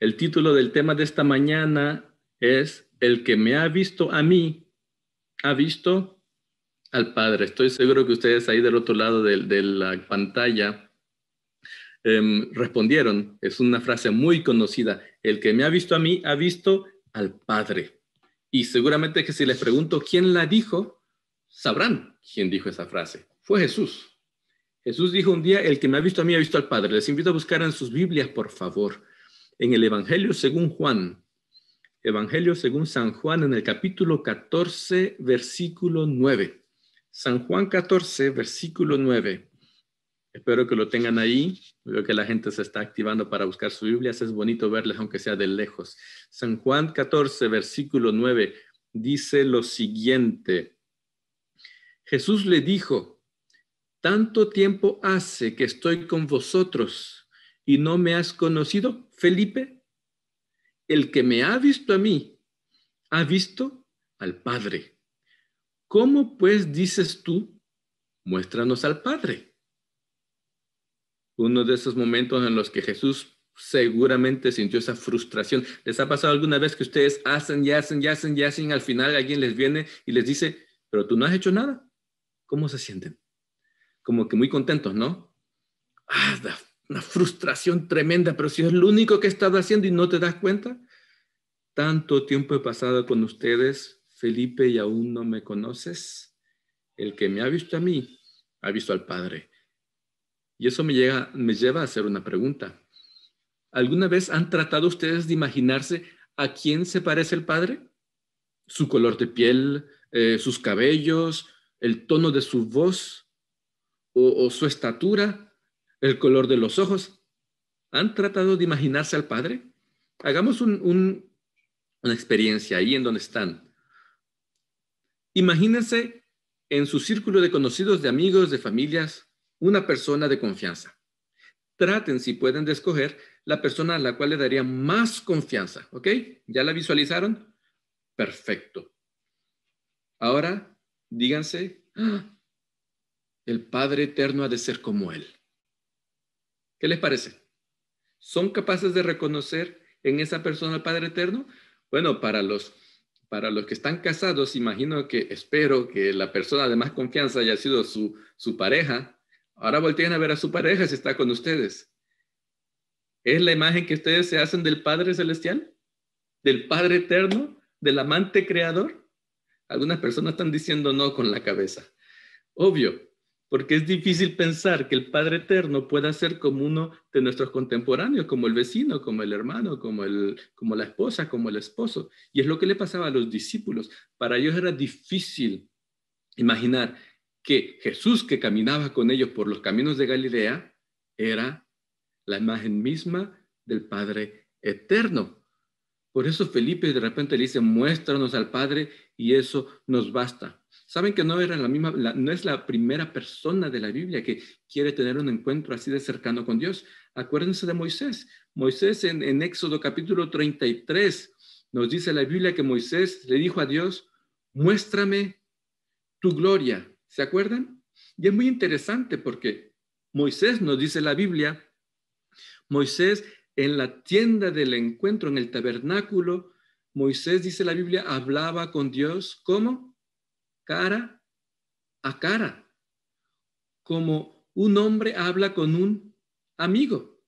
El título del tema de esta mañana es El que me ha visto a mí, ha visto al Padre. Estoy seguro que ustedes ahí del otro lado de, la pantalla em, respondieron. Es una frase muy conocida. El que me ha visto a mí, ha visto al Padre. Y seguramente que si les pregunto quién la dijo, sabrán quién dijo esa frase. Fue Jesús. Jesús dijo un día, el que me ha visto a mí ha visto al Padre. Les invito a buscar en sus Biblias, por favor, en el Evangelio según Juan. Evangelio según San Juan en el capítulo 14, versículo 9. San Juan 14, versículo 9. Espero que lo tengan ahí. Veo que la gente se está activando para buscar sus Biblias. Es bonito verles, aunque sea de lejos. San Juan 14, versículo 9, dice lo siguiente. Jesús le dijo, tanto tiempo hace que estoy con vosotros y no me has conocido, Felipe. El que me ha visto a mí, ha visto al Padre. ¿Cómo pues dices tú, muéstranos al Padre? Uno de esos momentos en los que Jesús seguramente sintió esa frustración. ¿Les ha pasado alguna vez que ustedes hacen y hacen y hacen y hacen? Al final alguien les viene y les dice, pero tú no has hecho nada. ¿Cómo se sienten? como que muy contentos, ¿no? Ah, una frustración tremenda, pero si es lo único que he estado haciendo y no te das cuenta, tanto tiempo he pasado con ustedes, Felipe, y aún no me conoces. El que me ha visto a mí, ha visto al Padre. Y eso me, llega, me lleva a hacer una pregunta. ¿Alguna vez han tratado ustedes de imaginarse a quién se parece el Padre? ¿Su color de piel, eh, sus cabellos, el tono de su voz? o, su estatura, el color de los ojos. ¿Han tratado de imaginarse al Padre? Hagamos una experiencia ahí en donde están. Imagínense en su círculo de conocidos, de amigos, de familias, una persona de confianza. Traten, si pueden, de escoger la persona a la cual le daría más confianza. ¿Ok? ¿Ya la visualizaron? Perfecto. Ahora, díganse, ¡ah! el Padre Eterno ha de ser como Él. ¿Qué les parece? ¿Son capaces de reconocer en esa persona al Padre Eterno? Bueno, para los, para los que están casados, imagino que espero que la persona de más confianza haya sido su, su pareja. Ahora volteen a ver a su pareja si está con ustedes. ¿Es la imagen que ustedes se hacen del Padre Celestial? ¿Del Padre Eterno? ¿Del amante creador? Algunas personas están diciendo no con la cabeza. Obvio, porque es difícil pensar que el Padre Eterno pueda ser como uno de nuestros contemporáneos, como el vecino, como el hermano, como, el, como la esposa, como el esposo. Y es lo que le pasaba a los discípulos. Para ellos era difícil imaginar que Jesús que caminaba con ellos por los caminos de Galilea era la imagen misma del Padre Eterno. Por eso Felipe de repente le dice, muéstranos al Padre y eso nos basta. Saben que no, era la misma, no es la primera persona de la Biblia que quiere tener un encuentro así de cercano con Dios. Acuérdense de Moisés. Moisés en, en Éxodo capítulo 33 nos dice la Biblia que Moisés le dijo a Dios, muéstrame tu gloria. ¿Se acuerdan? Y es muy interesante porque Moisés nos dice la Biblia, Moisés en la tienda del encuentro, en el tabernáculo, Moisés, dice la Biblia, hablaba con Dios. ¿Cómo? cara a cara, como un hombre habla con un amigo.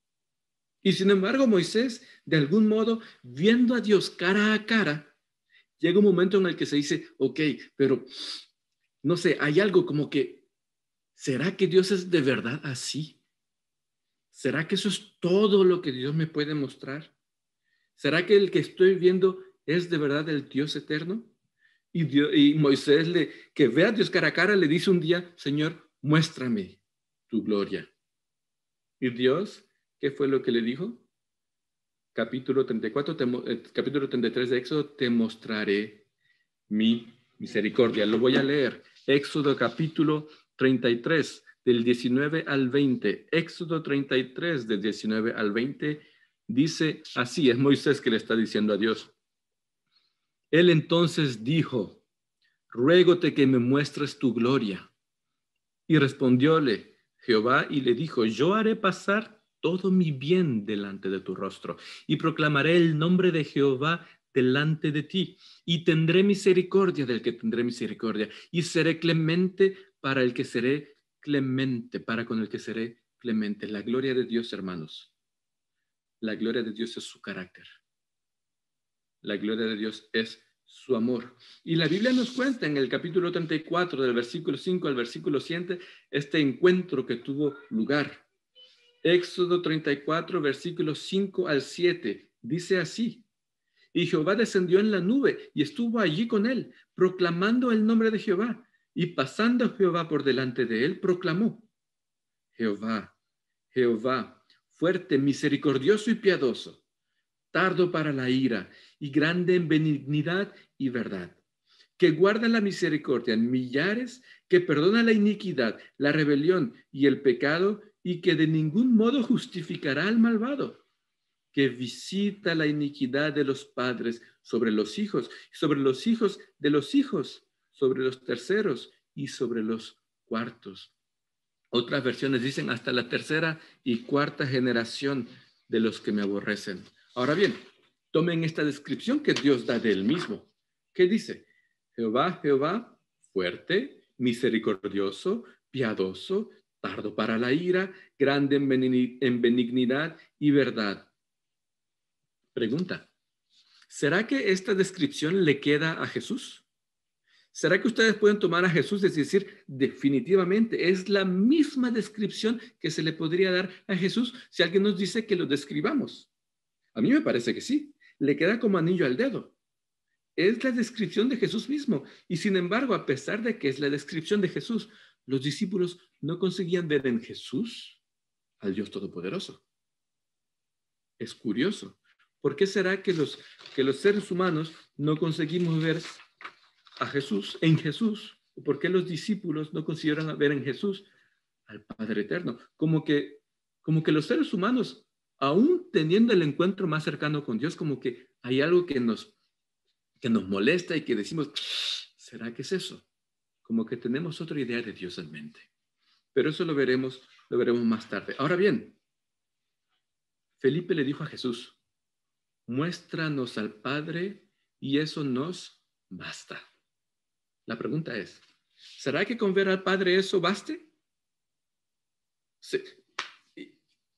Y sin embargo, Moisés, de algún modo, viendo a Dios cara a cara, llega un momento en el que se dice, ok, pero no sé, hay algo como que, ¿será que Dios es de verdad así? ¿Será que eso es todo lo que Dios me puede mostrar? ¿Será que el que estoy viendo es de verdad el Dios eterno? Y, Moisés, le, que ve a Dios cara a cara, le dice un día, Señor, muéstrame tu gloria. ¿Y Dios qué fue lo que le dijo? Capítulo 34, eh, capítulo 33 de Éxodo, te mostraré mi misericordia. Lo voy a leer. Éxodo capítulo 33, del 19 al 20. Éxodo 33, del 19 al 20, dice así, es Moisés que le está diciendo a Dios. Él entonces dijo, ruégote que me muestres tu gloria. Y respondióle Jehová y le dijo, yo haré pasar todo mi bien delante de tu rostro y proclamaré el nombre de Jehová delante de ti y tendré misericordia del que tendré misericordia y seré clemente para el que seré clemente, para con el que seré clemente. La gloria de Dios, hermanos. La gloria de Dios es su carácter. La gloria de Dios es su amor. Y la Biblia nos cuenta en el capítulo 34, del versículo 5 al versículo 7, este encuentro que tuvo lugar. Éxodo 34, versículos 5 al 7, dice así. Y Jehová descendió en la nube y estuvo allí con él, proclamando el nombre de Jehová. Y pasando Jehová por delante de él, proclamó, Jehová, Jehová, fuerte, misericordioso y piadoso, tardo para la ira y grande en benignidad y verdad, que guarda la misericordia en millares, que perdona la iniquidad, la rebelión y el pecado, y que de ningún modo justificará al malvado, que visita la iniquidad de los padres sobre los hijos, sobre los hijos de los hijos, sobre los terceros y sobre los cuartos. Otras versiones dicen hasta la tercera y cuarta generación de los que me aborrecen. Ahora bien, tomen esta descripción que Dios da de él mismo. ¿Qué dice? Jehová, Jehová, fuerte, misericordioso, piadoso, tardo para la ira, grande en benignidad y verdad. Pregunta, ¿será que esta descripción le queda a Jesús? ¿Será que ustedes pueden tomar a Jesús y decir, definitivamente, es la misma descripción que se le podría dar a Jesús si alguien nos dice que lo describamos? A mí me parece que sí. Le queda como anillo al dedo. Es la descripción de Jesús mismo. Y sin embargo, a pesar de que es la descripción de Jesús, los discípulos no conseguían ver en Jesús al Dios Todopoderoso. Es curioso. ¿Por qué será que los, que los seres humanos no conseguimos ver a Jesús, en Jesús? ¿Por qué los discípulos no consiguieron ver en Jesús al Padre Eterno? Como que, como que los seres humanos aún teniendo el encuentro más cercano con Dios, como que hay algo que nos, nos molesta y que decimos, ¿será que es eso? Como que tenemos otra idea de Dios en mente. Pero eso lo veremos, lo veremos más tarde. Ahora bien, Felipe le dijo a Jesús, muéstranos al Padre y eso nos basta. La pregunta es, ¿será que con ver al Padre eso baste?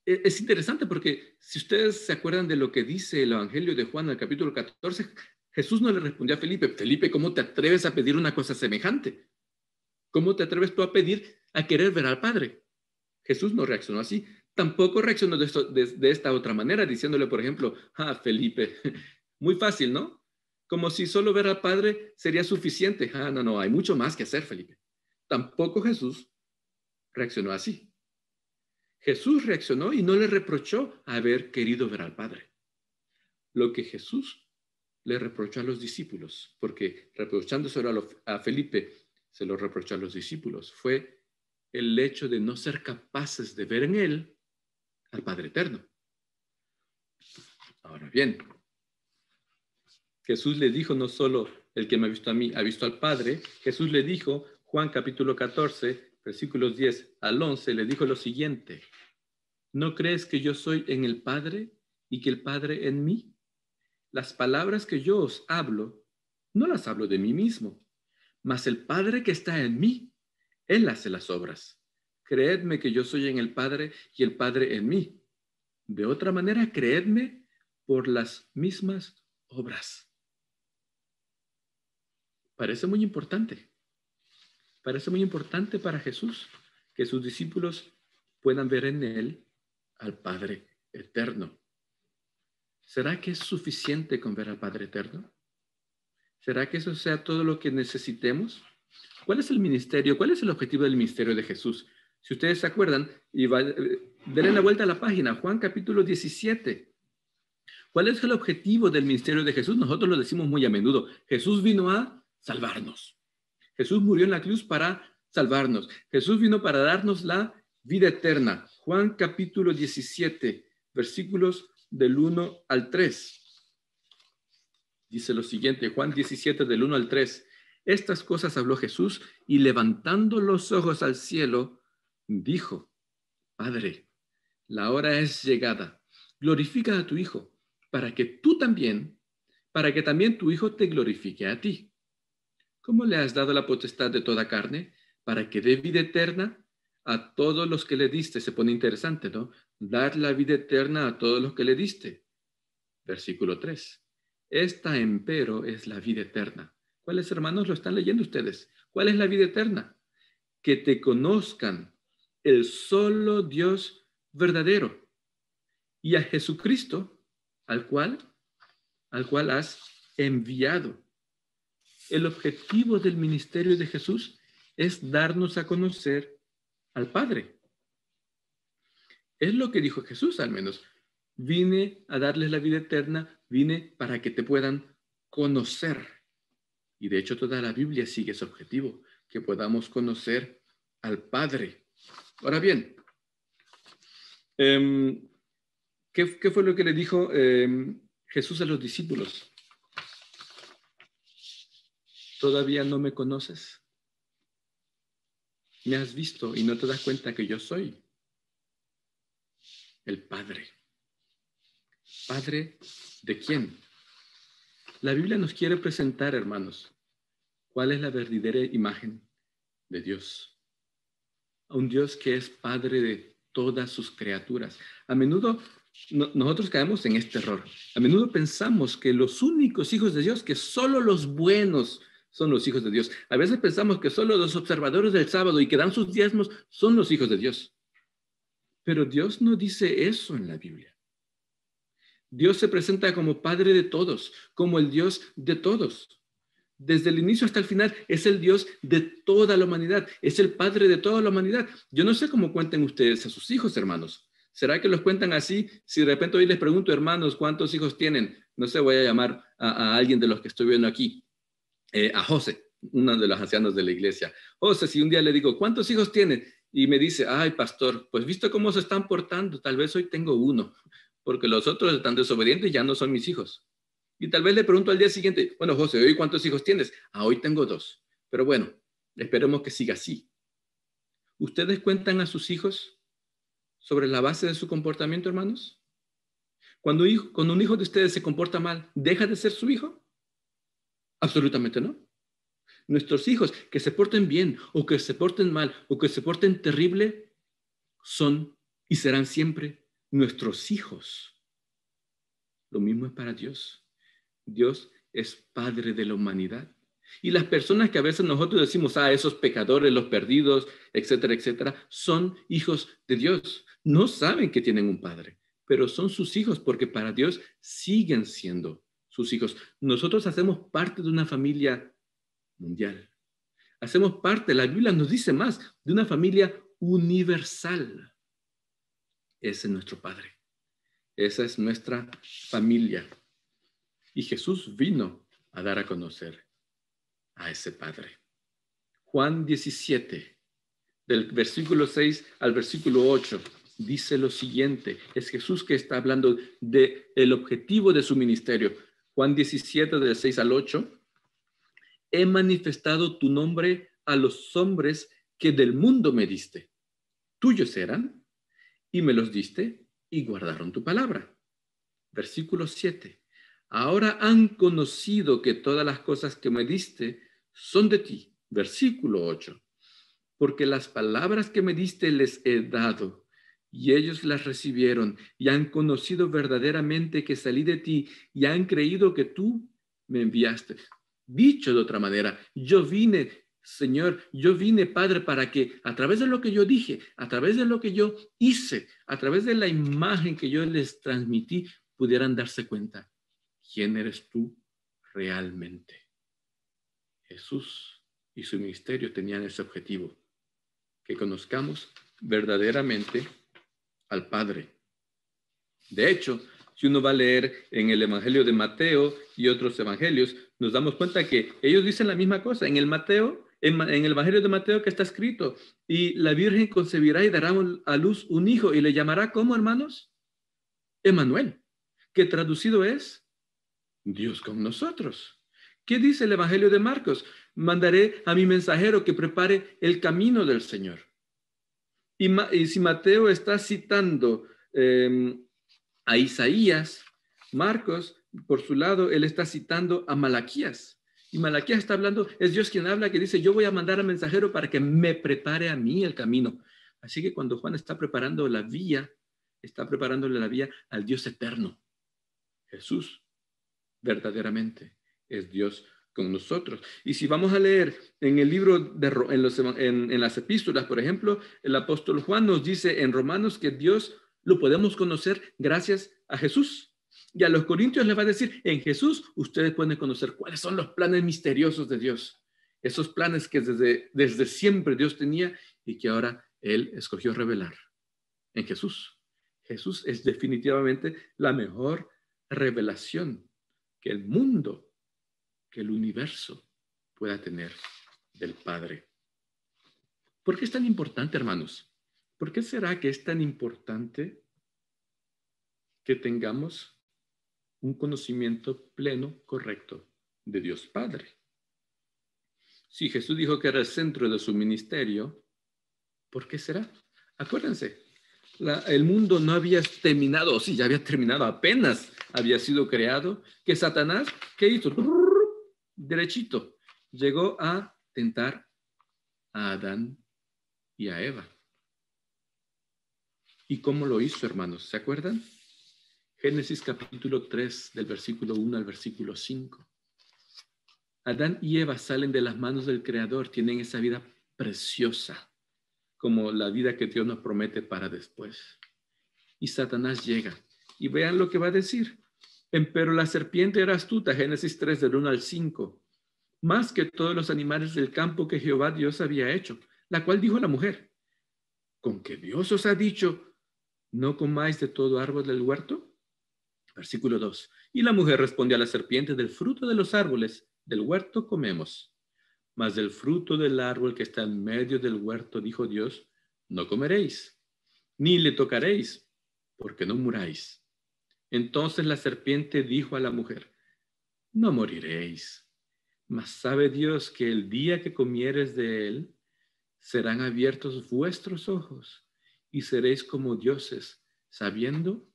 E-, es interesante porque si ustedes se acuerdan de lo que dice el Evangelio de Juan en el capítulo 14, Jesús no le respondió a Felipe, Felipe, ¿cómo te atreves a pedir una cosa semejante? ¿Cómo te atreves tú a pedir a querer ver al Padre? Jesús no reaccionó así. Tampoco reaccionó de, de esta otra manera, diciéndole, por ejemplo, ah, Felipe, muy fácil, ¿no? Como si solo ver al Padre sería suficiente. Ah, no, no, hay mucho más que hacer, Felipe. Tampoco Jesús reaccionó así. Jesús reaccionó y no le reprochó haber querido ver al Padre. Lo que Jesús le reprochó a los discípulos, porque reprochándoselo a, a Felipe, se lo reprochó a los discípulos, fue el hecho de no ser capaces de ver en él al Padre Eterno. Ahora bien, Jesús le dijo no solo el que me ha visto a mí ha visto al Padre, Jesús le dijo, Juan capítulo 14, versículos 10 al 11, le dijo lo siguiente, ¿no crees que yo soy en el Padre y que el Padre en mí? Las palabras que yo os hablo, no las hablo de mí mismo, mas el Padre que está en mí, Él hace las obras. Creedme que yo soy en el Padre y el Padre en mí. De otra manera, creedme por las mismas obras. Parece muy importante. Parece muy importante para Jesús que sus discípulos puedan ver en Él al Padre Eterno. ¿Será que es suficiente con ver al Padre Eterno? ¿Será que eso sea todo lo que necesitemos? ¿Cuál es el ministerio? ¿Cuál es el objetivo del ministerio de Jesús? Si ustedes se acuerdan, y eh, denle la vuelta a la página, Juan capítulo 17. ¿Cuál es el objetivo del ministerio de Jesús? Nosotros lo decimos muy a menudo. Jesús vino a salvarnos. Jesús murió en la cruz para salvarnos. Jesús vino para darnos la vida eterna. Juan capítulo 17, versículos del 1 al 3. Dice lo siguiente, Juan 17 del 1 al 3. Estas cosas habló Jesús y levantando los ojos al cielo, dijo, Padre, la hora es llegada. Glorifica a tu Hijo, para que tú también, para que también tu Hijo te glorifique a ti ¿cómo le has dado la potestad de toda carne para que dé vida eterna a todos los que le diste? Se pone interesante, ¿no? Dar la vida eterna a todos los que le diste. Versículo 3. Esta, empero, es la vida eterna. ¿Cuáles hermanos lo están leyendo ustedes? ¿Cuál es la vida eterna? Que te conozcan el solo Dios verdadero y a Jesucristo, al cual, al cual has enviado el objetivo del ministerio de Jesús es darnos a conocer al Padre. Es lo que dijo Jesús al menos. Vine a darles la vida eterna, vine para que te puedan conocer. Y de hecho toda la Biblia sigue ese objetivo, que podamos conocer al Padre. Ahora bien, em, ¿qué, qué fue lo que le dijo em, Jesús a los discípulos? todavía no me conoces. Me has visto y no te das cuenta que yo soy el Padre. ¿Padre de quién? La Biblia nos quiere presentar, hermanos, cuál es la verdadera imagen de Dios. un Dios que es Padre de todas sus criaturas. A menudo nosotros caemos en este error. A menudo pensamos que los únicos hijos de Dios, que solo los buenos, son los hijos de Dios. A veces pensamos que solo los observadores del sábado y que dan sus diezmos son los hijos de Dios. Pero Dios no dice eso en la Biblia. Dios se presenta como Padre de todos, como el Dios de todos. Desde el inicio hasta el final es el Dios de toda la humanidad, es el Padre de toda la humanidad. Yo no sé cómo cuenten ustedes a sus hijos, hermanos. ¿Será que los cuentan así? Si de repente hoy les pregunto, hermanos, ¿cuántos hijos tienen? No sé, voy a llamar a alguien de los que estoy viendo aquí. Eh, a José, uno de los ancianos de la iglesia. José, si un día le digo, ¿cuántos hijos tienes? Y me dice, ay, pastor, pues visto cómo se están portando, tal vez hoy tengo uno, porque los otros están desobedientes y ya no son mis hijos. Y tal vez le pregunto al día siguiente, bueno, José, ¿hoy cuántos hijos tienes? Ah, hoy tengo dos. Pero bueno, esperemos que siga así. ¿Ustedes cuentan a sus hijos sobre la base de su comportamiento, hermanos? Cuando, un hijo de ustedes se comporta mal, ¿deja de ser su hijo? Absolutamente no. Nuestros hijos, que se porten bien o que se porten mal o que se porten terrible, son y serán siempre nuestros hijos. Lo mismo es para Dios. Dios es Padre de la humanidad. Y las personas que a veces nosotros decimos, ah, esos pecadores, los perdidos, etcétera, etcétera, son hijos de Dios. No saben que tienen un Padre, pero son sus hijos porque para Dios siguen siendo sus hijos. Nosotros hacemos parte de una familia mundial. Hacemos parte, la Biblia nos dice más, de una familia universal. Ese es nuestro Padre. Esa es nuestra familia. Y Jesús vino a dar a conocer a ese Padre. Juan 17, del versículo 6 al versículo 8, dice lo siguiente. Es Jesús que está hablando del el objetivo de su ministerio. Juan 17, del 6 al 8, he manifestado tu nombre a los hombres que del mundo me diste. Tuyos eran y me los diste y guardaron tu palabra. Versículo 7. Ahora han conocido que todas las cosas que me diste son de ti. Versículo 8. Porque las palabras que me diste les he dado y ellos las recibieron y han conocido verdaderamente que salí de ti y han creído que tú me enviaste. Dicho de otra manera, yo vine, Señor, yo vine, Padre, para que a través de lo que yo dije, a través de lo que yo hice, a través de la imagen que yo les transmití, pudieran darse cuenta quién eres tú realmente. Jesús y su ministerio tenían ese objetivo, que conozcamos verdaderamente al Padre. De hecho, si uno va a leer en el Evangelio de Mateo y otros evangelios, nos damos cuenta que ellos dicen la misma cosa. En el Mateo, en, el Evangelio de Mateo que está escrito, y la Virgen concebirá y dará a luz un hijo y le llamará como hermanos? emmanuel que traducido es Dios con nosotros. ¿Qué dice el Evangelio de Marcos? Mandaré a mi mensajero que prepare el camino del Señor. Y, si Mateo está citando em, a Isaías, Marcos, por su lado, él está citando a Malaquías. Y Malaquías está hablando, es Dios quien habla, que dice, yo voy a mandar al mensajero para que me prepare a mí el camino. Así que cuando Juan está preparando la vía, está preparándole la vía al Dios eterno. Jesús verdaderamente es Dios con nosotros. Y si vamos a leer en el libro, de, en, las epístolas, por ejemplo, el apóstol Juan nos dice en Romanos que Dios lo podemos conocer gracias a Jesús. Y a los corintios les va a decir, en Jesús ustedes pueden conocer cuáles son los planes misteriosos de Dios. Esos planes que desde, desde siempre Dios tenía y que ahora Él escogió revelar en Jesús. Jesús es definitivamente la mejor revelación que el mundo que el universo pueda tener del Padre. ¿Por qué es tan importante, hermanos? ¿Por qué será que es tan importante que tengamos un conocimiento pleno, correcto de Dios Padre? Si Jesús dijo que era el centro de su ministerio, ¿por qué será? Acuérdense, el mundo no había terminado, o sí, ya había terminado, apenas había sido creado, que Satanás, ¿qué hizo? derechito. Llegó a tentar a Adán y a Eva. ¿Y cómo lo hizo, hermanos? ¿Se acuerdan? Génesis capítulo 3, del versículo 1 al versículo 5. Adán y Eva salen de las manos del Creador, tienen esa vida preciosa, como la vida que Dios nos promete para después. Y Satanás llega. Y vean lo que va a decir. Em, pero la serpiente era astuta, Génesis 3 del 1 al 5, más que todos los animales del campo que Jehová Dios había hecho, la cual dijo la mujer, con que Dios os ha dicho, no comáis de todo árbol del huerto. Versículo 2. Y la mujer respondió a la serpiente, del fruto de los árboles del huerto comemos, mas del fruto del árbol que está en medio del huerto, dijo Dios, no comeréis, ni le tocaréis, porque no muráis. Entonces la serpiente dijo a la mujer, no moriréis, mas sabe Dios que el día que comieres de él, serán abiertos vuestros ojos y seréis como dioses, sabiendo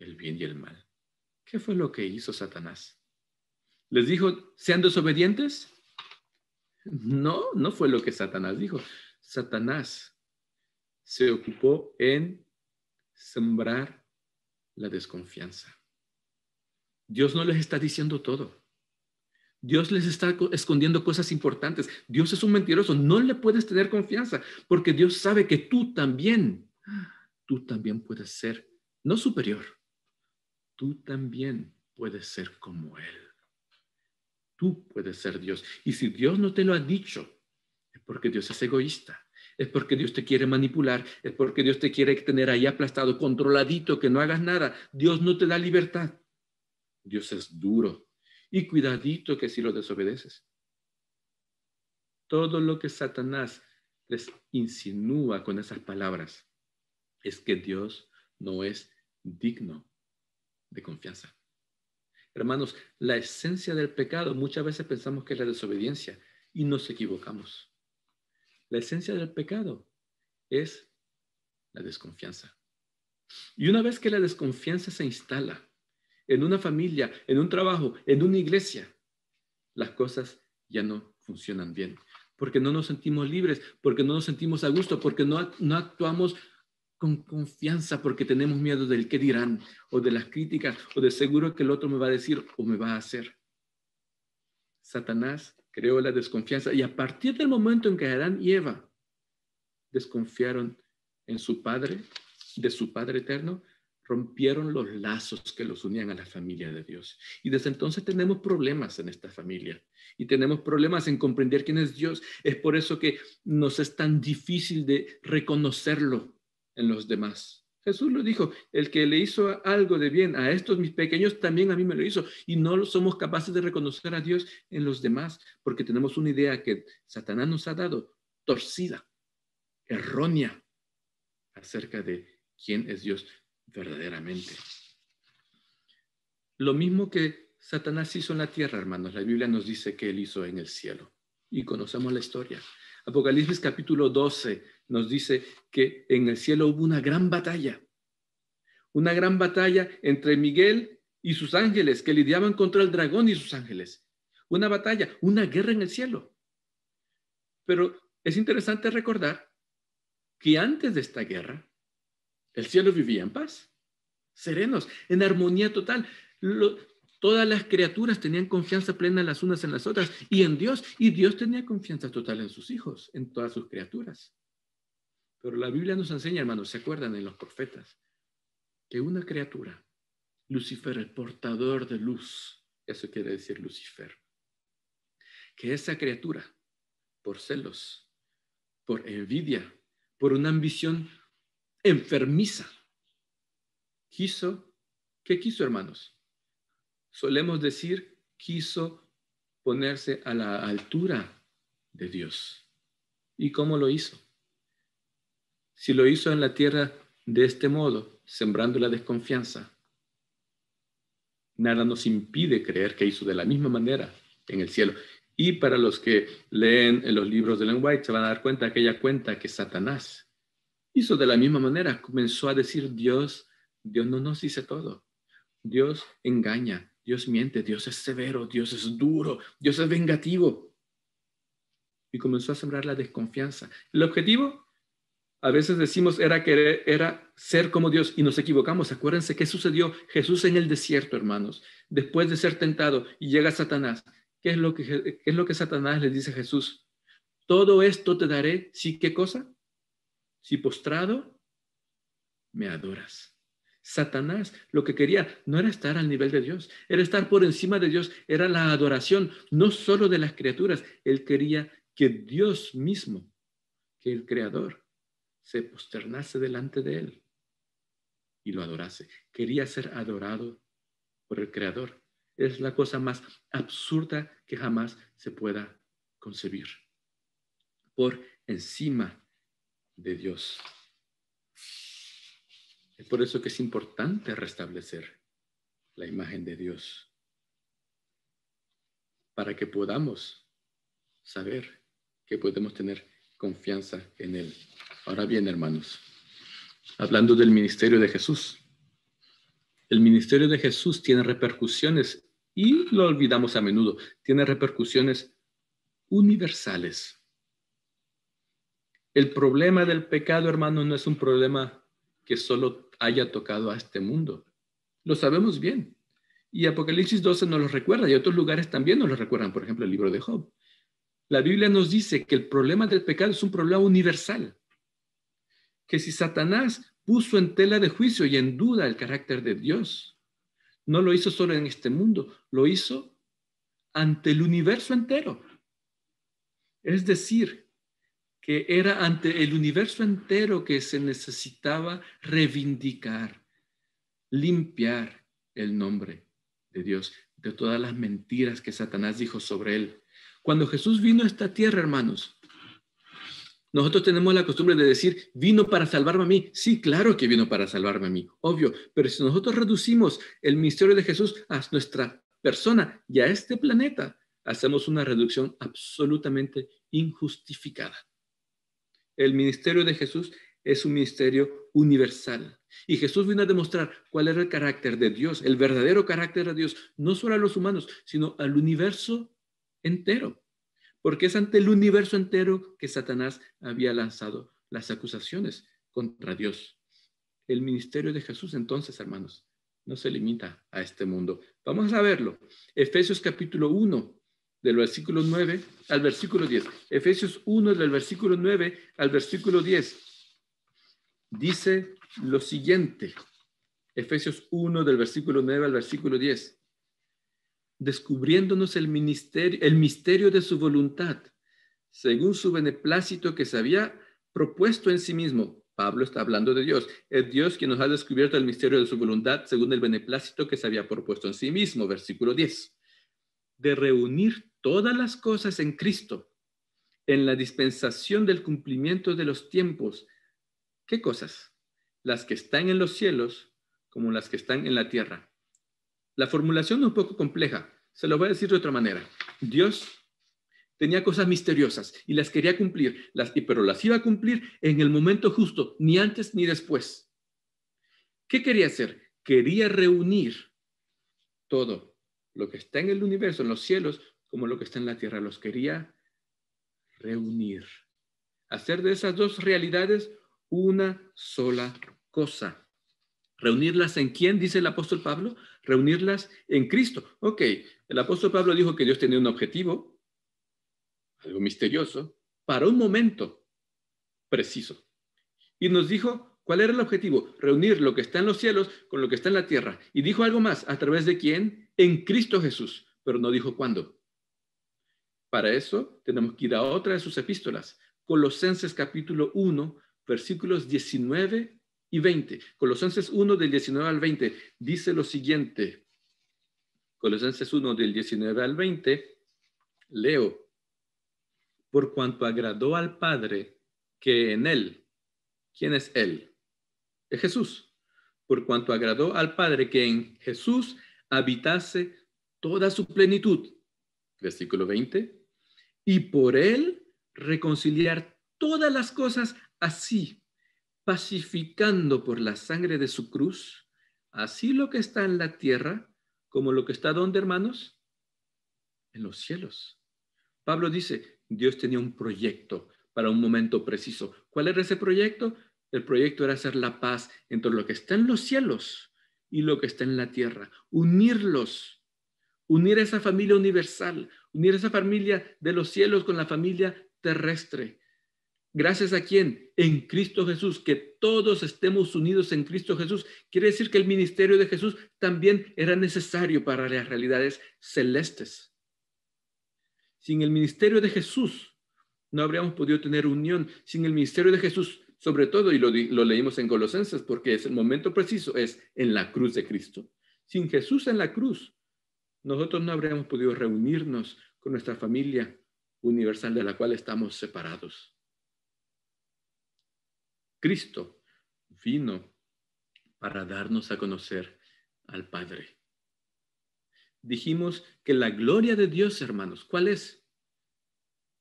el bien y el mal. ¿Qué fue lo que hizo Satanás? ¿Les dijo, sean desobedientes? No, no fue lo que Satanás dijo. Satanás se ocupó en sembrar la desconfianza. Dios no les está diciendo todo. Dios les está escondiendo cosas importantes. Dios es un mentiroso. No le puedes tener confianza porque Dios sabe que tú también, tú también puedes ser, no superior, tú también puedes ser como Él. Tú puedes ser Dios. Y si Dios no te lo ha dicho, es porque Dios es egoísta es porque Dios te quiere manipular, es porque Dios te quiere tener ahí aplastado, controladito, que no hagas nada. Dios no te da libertad. Dios es duro y cuidadito que si lo desobedeces. Todo lo que Satanás les insinúa con esas palabras es que Dios no es digno de confianza. Hermanos, la esencia del pecado muchas veces pensamos que es la desobediencia y nos equivocamos. La esencia del pecado es la desconfianza. Y una vez que la desconfianza se instala en una familia, en un trabajo, en una iglesia, las cosas ya no funcionan bien, porque no nos sentimos libres, porque no nos sentimos a gusto, porque no, actuamos con confianza, porque tenemos miedo del qué dirán, o de las críticas, o de seguro que el otro me va a decir o me va a hacer. Satanás creó la desconfianza. Y a partir del momento en que Adán y Eva desconfiaron en su Padre, de su Padre eterno, rompieron los lazos que los unían a la familia de Dios. Y desde entonces tenemos problemas en esta familia y tenemos problemas en comprender quién es Dios. Es por eso que nos es tan difícil de reconocerlo en los demás. Jesús lo dijo, el que le hizo algo de bien a estos mis pequeños, también a mí me lo hizo. Y no somos capaces de reconocer a Dios en los demás, porque tenemos una idea que Satanás nos ha dado, torcida, errónea, acerca de quién es Dios verdaderamente. Lo mismo que Satanás hizo en la tierra, hermanos, la Biblia nos dice que él hizo en el cielo. Y conocemos la historia. Apocalipsis capítulo 12, nos dice que en el cielo hubo una gran batalla, una gran batalla entre Miguel y sus ángeles que lidiaban contra el dragón y sus ángeles. Una batalla, una guerra en el cielo. Pero es interesante recordar que antes de esta guerra, el cielo vivía en paz, serenos, en armonía total. todas las criaturas tenían confianza plena las unas en las otras y en Dios, y Dios tenía confianza total en sus hijos, en todas sus criaturas. Pero la Biblia nos enseña, hermanos, ¿se acuerdan en los profetas? Que una criatura, Lucifer, el portador de luz, eso quiere decir Lucifer, que esa criatura, por celos, por envidia, por una ambición enfermiza, quiso, ¿qué quiso, hermanos? Solemos decir, quiso ponerse a la altura de Dios. ¿Y cómo lo hizo? si lo hizo en la tierra de este modo, sembrando la desconfianza, nada nos impide creer que hizo de la misma manera en el cielo. Y para los que leen los libros de Len White, se van a dar cuenta que ella cuenta que Satanás hizo de la misma manera. Comenzó a decir, Dios, Dios no nos dice todo. Dios engaña, Dios miente, Dios es severo, Dios es duro, Dios es vengativo. Y comenzó a sembrar la desconfianza. El objetivo, a veces decimos era querer, era ser como Dios y nos equivocamos. Acuérdense qué sucedió Jesús en el desierto, hermanos. Después de ser tentado y llega Satanás. ¿Qué es lo que, es lo que Satanás le dice a Jesús? Todo esto te daré si qué cosa? Si postrado me adoras. Satanás lo que quería no era estar al nivel de Dios, era estar por encima de Dios, era la adoración no solo de las criaturas, él quería que Dios mismo, que el creador se posternase delante de él y lo adorase. Quería ser adorado por el Creador. Es la cosa más absurda que jamás se pueda concebir. Por encima de Dios. Es por eso que es importante restablecer la imagen de Dios para que podamos saber que podemos tener confianza en Él. Ahora bien, hermanos, hablando del ministerio de Jesús. El ministerio de Jesús tiene repercusiones, y lo olvidamos a menudo, tiene repercusiones universales. El problema del pecado, hermano, no es un problema que solo haya tocado a este mundo. Lo sabemos bien. Y Apocalipsis 12 nos lo recuerda y otros lugares también nos lo recuerdan, por ejemplo, el libro de Job. La Biblia nos dice que el problema del pecado es un problema universal que si Satanás puso en tela de juicio y en duda el carácter de Dios, no lo hizo solo en este mundo, lo hizo ante el universo entero. Es decir, que era ante el universo entero que se necesitaba reivindicar, limpiar el nombre de Dios de todas las mentiras que Satanás dijo sobre él. Cuando Jesús vino a esta tierra, hermanos, nosotros tenemos la costumbre de decir, vino para salvarme a mí. Sí, claro que vino para salvarme a mí, obvio. Pero si nosotros reducimos el ministerio de Jesús a nuestra persona y a este planeta, hacemos una reducción absolutamente injustificada. El ministerio de Jesús es un ministerio universal. Y Jesús vino a demostrar cuál era el carácter de Dios, el verdadero carácter de Dios, no solo a los humanos, sino al universo entero porque es ante el universo entero que Satanás había lanzado las acusaciones contra Dios. El ministerio de Jesús entonces, hermanos, no se limita a este mundo. Vamos a verlo. Efesios capítulo 1, del versículo 9 al versículo 10. Efesios 1, del versículo 9 al versículo 10. Dice lo siguiente. Efesios 1, del versículo 9 al versículo 10 descubriéndonos el, ministerio, el misterio de su voluntad, según su beneplácito que se había propuesto en sí mismo. Pablo está hablando de Dios. Es Dios quien nos ha descubierto el misterio de su voluntad, según el beneplácito que se había propuesto en sí mismo, versículo 10. De reunir todas las cosas en Cristo, en la dispensación del cumplimiento de los tiempos. ¿Qué cosas? Las que están en los cielos como las que están en la tierra la formulación es un poco compleja, se lo voy a decir de otra manera. Dios tenía cosas misteriosas y las quería cumplir, las, pero las iba a cumplir en el momento justo, ni antes ni después. ¿Qué quería hacer? Quería reunir todo lo que está en el universo, en los cielos, como lo que está en la tierra. Los quería reunir. Hacer de esas dos realidades una sola cosa. Reunirlas en quién, dice el apóstol Pablo, reunirlas en Cristo. Ok, el apóstol Pablo dijo que Dios tenía un objetivo, algo misterioso, para un momento preciso. Y nos dijo, ¿cuál era el objetivo? Reunir lo que está en los cielos con lo que está en la tierra. Y dijo algo más, ¿a través de quién? En Cristo Jesús, pero no dijo cuándo. Para eso tenemos que ir a otra de sus epístolas, Colosenses capítulo 1, versículos 19 y 20. Colosenses 1 del 19 al 20 dice lo siguiente. Colosenses 1 del 19 al 20, leo, por cuanto agradó al Padre que en Él, ¿quién es Él? Es Jesús. Por cuanto agradó al Padre que en Jesús habitase toda su plenitud. Versículo 20. Y por Él reconciliar todas las cosas así pacificando por la sangre de su cruz, así lo que está en la tierra como lo que está donde, hermanos? En los cielos. Pablo dice, Dios tenía un proyecto para un momento preciso. ¿Cuál era ese proyecto? El proyecto era hacer la paz entre lo que está en los cielos y lo que está en la tierra, unirlos, unir esa familia universal, unir esa familia de los cielos con la familia terrestre ¿Gracias a quién? En Cristo Jesús, que todos estemos unidos en Cristo Jesús. Quiere decir que el ministerio de Jesús también era necesario para las realidades celestes. Sin el ministerio de Jesús, no habríamos podido tener unión. Sin el ministerio de Jesús, sobre todo, y lo, lo leímos en Colosenses, porque es el momento preciso, es en la cruz de Cristo. Sin Jesús en la cruz, nosotros no habríamos podido reunirnos con nuestra familia universal de la cual estamos separados. Cristo vino para darnos a conocer al Padre. Dijimos que la gloria de Dios, hermanos, ¿cuál es?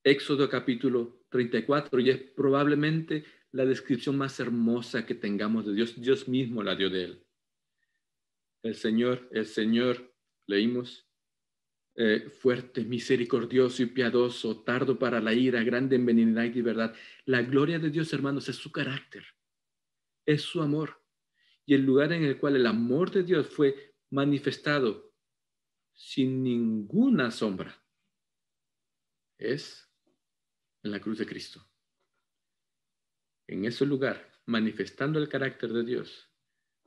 Éxodo capítulo 34 y es probablemente la descripción más hermosa que tengamos de Dios. Dios mismo la dio de él. El Señor, el Señor, leímos, eh, fuerte, misericordioso y piadoso, tardo para la ira, grande en benignidad y verdad. La gloria de Dios, hermanos, es su carácter, es su amor. Y el lugar en el cual el amor de Dios fue manifestado sin ninguna sombra es en la cruz de Cristo. En ese lugar, manifestando el carácter de Dios,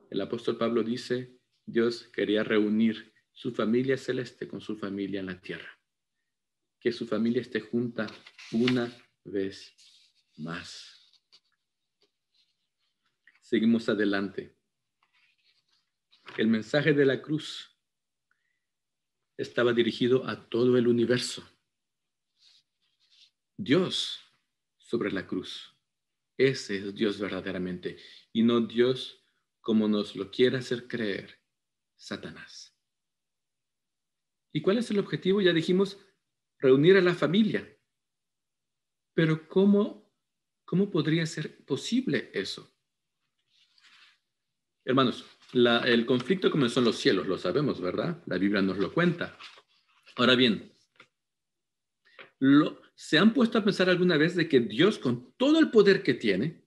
el apóstol Pablo dice, Dios quería reunir su familia celeste con su familia en la tierra. Que su familia esté junta una vez más. Seguimos adelante. El mensaje de la cruz estaba dirigido a todo el universo. Dios sobre la cruz. Ese es Dios verdaderamente y no Dios como nos lo quiere hacer creer Satanás. ¿Y cuál es el objetivo? Ya dijimos, reunir a la familia. Pero ¿cómo, cómo podría ser posible eso? Hermanos, el conflicto comenzó en los cielos, lo sabemos, ¿verdad? La Biblia nos lo cuenta. Ahora bien, ¿se han puesto a pensar alguna vez de que Dios, con todo el poder que tiene,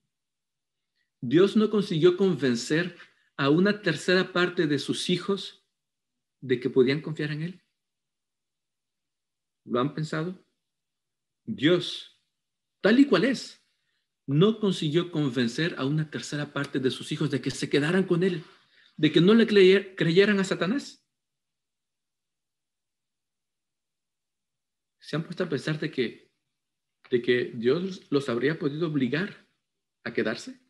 Dios no consiguió convencer a una tercera parte de sus hijos de que podían confiar en Él? ¿Lo han pensado? Dios, tal y cual es, no consiguió convencer a una tercera parte de sus hijos de que se quedaran con él, de que no le creyeran a Satanás. Se han puesto a pensar de que, de que Dios los habría podido obligar a quedarse.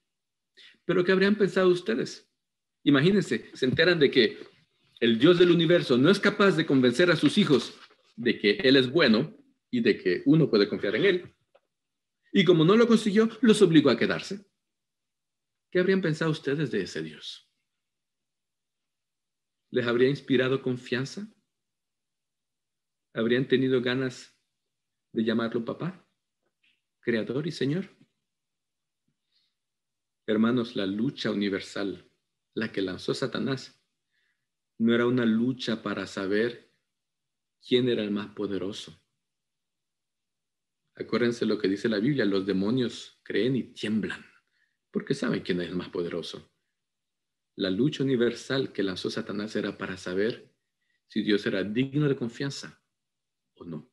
Pero ¿qué habrían pensado ustedes? Imagínense, se enteran de que el Dios del universo no es capaz de convencer a sus hijos de que Él es bueno y de que uno puede confiar en Él. Y como no lo consiguió, los obligó a quedarse. ¿Qué habrían pensado ustedes de ese Dios? ¿Les habría inspirado confianza? ¿Habrían tenido ganas de llamarlo papá, creador y Señor? Hermanos, la lucha universal, la que lanzó Satanás, no era una lucha para saber quién era el más poderoso. Acuérdense lo que dice la Biblia, los demonios creen y tiemblan, porque saben quién es el más poderoso. La lucha universal que lanzó Satanás era para saber si Dios era digno de confianza o no.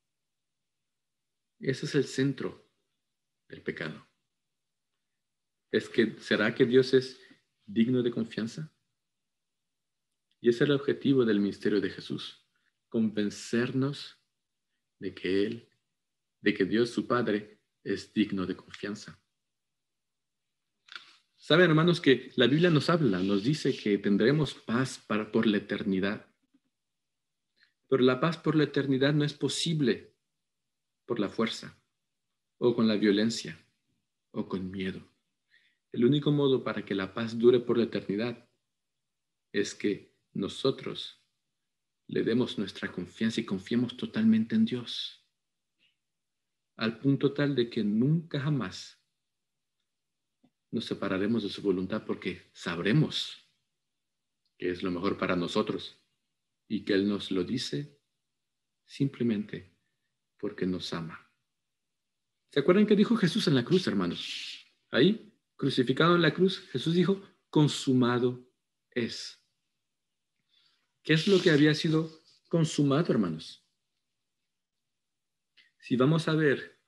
Ese es el centro del pecado. Es que, ¿será que Dios es digno de confianza? Y ese es el objetivo del misterio de Jesús convencernos de que Él, de que Dios su Padre es digno de confianza. Saben, hermanos, que la Biblia nos habla, nos dice que tendremos paz por la eternidad. Pero la paz por la eternidad no es posible por la fuerza, o con la violencia, o con miedo. El único modo para que la paz dure por la eternidad es que nosotros le demos nuestra confianza y confiemos totalmente en Dios, al punto tal de que nunca jamás nos separaremos de su voluntad porque sabremos que es lo mejor para nosotros y que Él nos lo dice simplemente porque nos ama. ¿Se acuerdan qué dijo Jesús en la cruz, hermanos? Ahí, crucificado en la cruz, Jesús dijo, consumado es. ¿Qué es lo que había sido consumado, hermanos? Si vamos a ver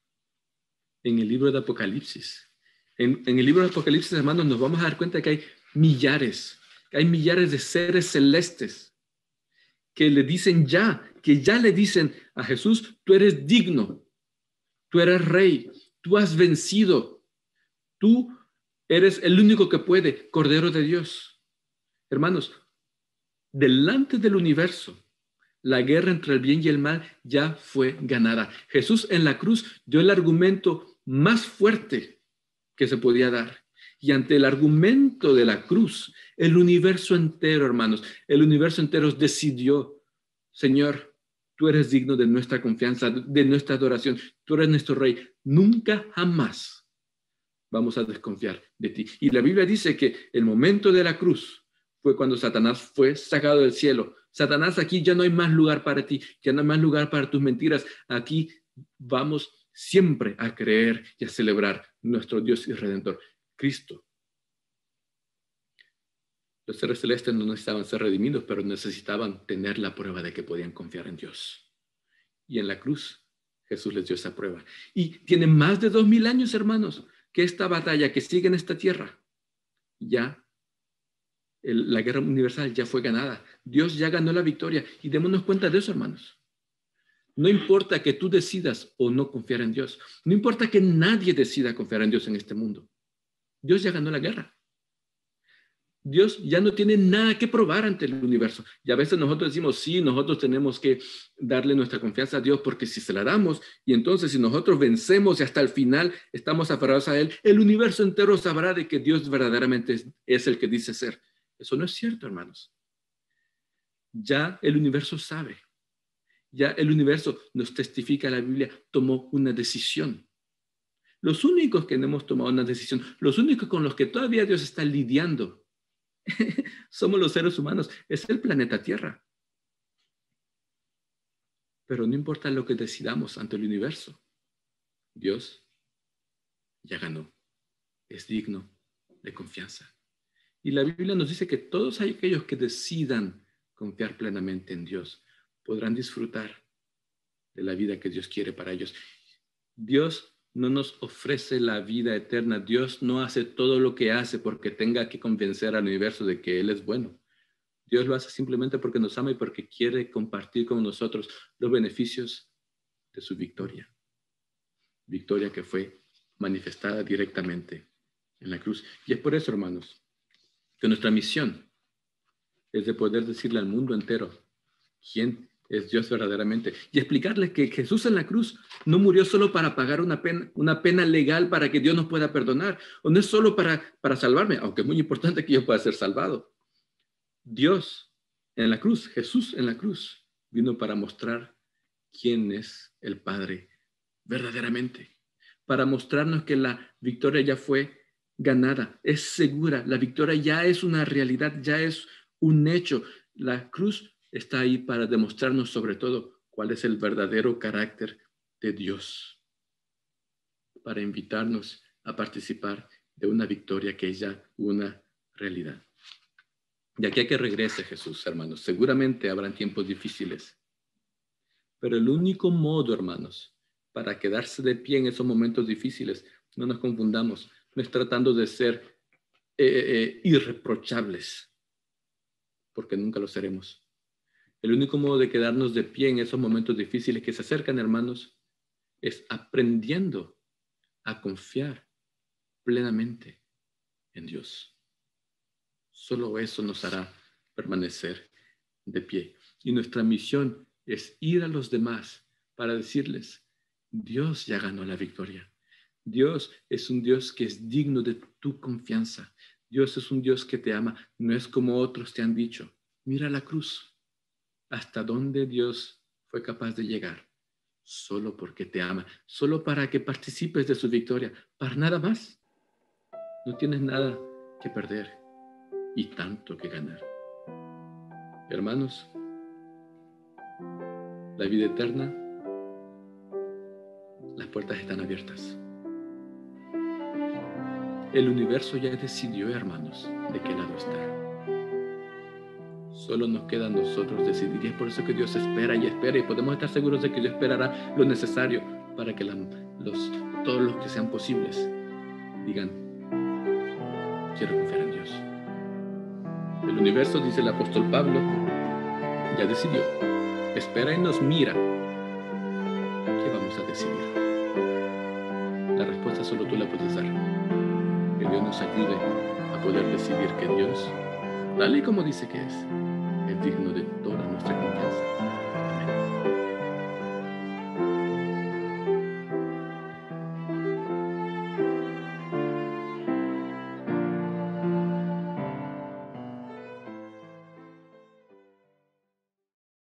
en el libro de Apocalipsis, en, el libro de Apocalipsis, hermanos, nos vamos a dar cuenta que hay millares, que hay millares de seres celestes que le dicen ya, que ya le dicen a Jesús, tú eres digno, tú eres rey, tú has vencido, tú eres el único que puede, Cordero de Dios. Hermanos, delante del universo, la guerra entre el bien y el mal ya fue ganada. Jesús en la cruz dio el argumento más fuerte que se podía dar. Y ante el argumento de la cruz, el universo entero, hermanos, el universo entero decidió, Señor, tú eres digno de nuestra confianza, de nuestra adoración, tú eres nuestro rey. Nunca jamás vamos a desconfiar de ti. Y la Biblia dice que el momento de la cruz, fue cuando Satanás fue sacado del cielo. Satanás, aquí ya no hay más lugar para ti, ya no hay más lugar para tus mentiras. Aquí vamos siempre a creer y a celebrar nuestro Dios y Redentor, Cristo. Los seres celestes no necesitaban ser redimidos, pero necesitaban tener la prueba de que podían confiar en Dios. Y en la cruz, Jesús les dio esa prueba. Y tiene más de dos mil años, hermanos, que esta batalla que sigue en esta tierra ya la guerra universal ya fue ganada. Dios ya ganó la victoria y démonos cuenta de eso, hermanos. No importa que tú decidas o no confiar en Dios. No importa que nadie decida confiar en Dios en este mundo. Dios ya ganó la guerra. Dios ya no tiene nada que probar ante el universo. Y a veces nosotros decimos, sí, nosotros tenemos que darle nuestra confianza a Dios porque si se la damos y entonces si nosotros vencemos y hasta el final estamos aferrados a Él, el universo entero sabrá de que Dios verdaderamente es el que dice ser. Eso no es cierto, hermanos. Ya el universo sabe. Ya el universo nos testifica la Biblia, tomó una decisión. Los únicos que no hemos tomado una decisión, los únicos con los que todavía Dios está lidiando, somos los seres humanos, es el planeta Tierra. Pero no importa lo que decidamos ante el universo, Dios ya ganó, es digno de confianza. Y la Biblia nos dice que todos aquellos que decidan confiar plenamente en Dios podrán disfrutar de la vida que Dios quiere para ellos. Dios no nos ofrece la vida eterna. Dios no hace todo lo que hace porque tenga que convencer al universo de que Él es bueno. Dios lo hace simplemente porque nos ama y porque quiere compartir con nosotros los beneficios de su victoria. Victoria que fue manifestada directamente en la cruz. Y es por eso, hermanos, que nuestra misión es de poder decirle al mundo entero quién es Dios verdaderamente y explicarles que Jesús en la cruz no murió solo para pagar una pena, una pena legal para que Dios nos pueda perdonar, o no es solo para, para salvarme, aunque es muy importante que yo pueda ser salvado. Dios en la cruz, Jesús en la cruz, vino para mostrar quién es el Padre verdaderamente, para mostrarnos que la victoria ya fue ganada, es segura, la victoria ya es una realidad, ya es un hecho. La cruz está ahí para demostrarnos sobre todo cuál es el verdadero carácter de Dios, para invitarnos a participar de una victoria que es ya una realidad. y aquí hay que regrese Jesús, hermanos, seguramente habrán tiempos difíciles. Pero el único modo, hermanos, para quedarse de pie en esos momentos difíciles, no nos confundamos, tratando de ser eh, eh, eh, irreprochables, porque nunca lo seremos. El único modo de quedarnos de pie en esos momentos difíciles que se acercan, hermanos, es aprendiendo a confiar plenamente en Dios. Solo eso nos hará permanecer de pie. Y nuestra misión es ir a los demás para decirles, Dios ya ganó la victoria. Dios es un Dios que es digno de tu confianza. Dios es un Dios que te ama, no es como otros te han dicho. Mira la cruz, hasta dónde Dios fue capaz de llegar, solo porque te ama, solo para que participes de su victoria, para nada más. No tienes nada que perder y tanto que ganar. Hermanos, la vida eterna, las puertas están abiertas. El universo ya decidió, hermanos, de qué lado estar. Solo nos queda a nosotros decidir. Y es por eso que Dios espera y espera. Y podemos estar seguros de que Dios esperará lo necesario para que los, todos los que sean posibles digan, quiero confiar en Dios. El universo, dice el apóstol Pablo, ya decidió. Espera y nos mira. ¿Qué vamos a decidir? La respuesta solo tú la puedes dar. Dios nos ayude a poder decidir que Dios, tal y como dice que es, es digno de toda nuestra confianza.